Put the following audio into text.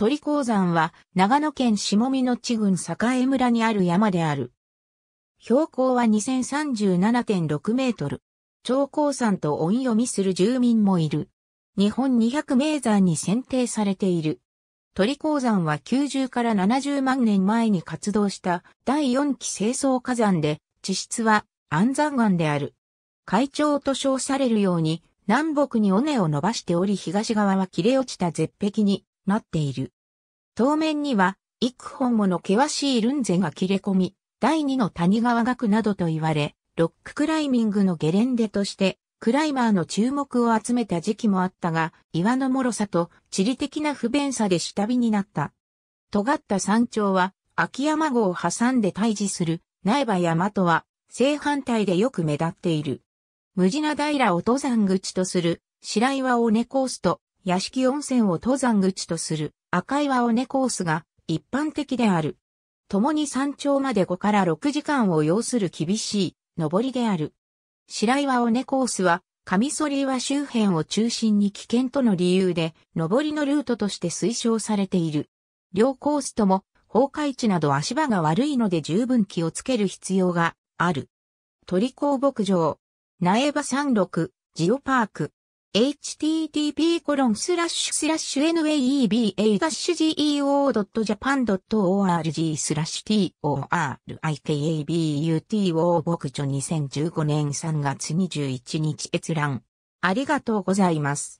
鳥鉱山は長野県下見野地郡栄村にある山である。標高は2037.6メートル。長鉱山と音読みする住民もいる。日本200名山に選定されている。鳥鉱山は90から70万年前に活動した第4期清掃火山で、地質は安山岩である。海長と称されるように、南北に尾根を伸ばしており東側は切れ落ちた絶壁になっている。当面には、幾本もの険しいルンゼが切れ込み、第二の谷川学などと言われ、ロッククライミングのゲレンデとして、クライマーの注目を集めた時期もあったが、岩の脆さと地理的な不便さで下火になった。尖った山頂は、秋山号を挟んで退治する苗場山とは正反対でよく目立っている。無地な平を登山口とする白岩を根コースと屋敷温泉を登山口とする赤岩尾根コースが一般的である。共に山頂まで5から6時間を要する厳しい登りである。白岩尾根コースは上リ岩周辺を中心に危険との理由で登りのルートとして推奨されている。両コースとも崩壊地など足場が悪いので十分気をつける必要がある。鳥港牧場、苗場山麓、ジオパーク。h t t p n w e b a g e o j a p a n o r g スラ a シュ torikabuto 牧場2015年3月21日閲覧。ありがとうございます。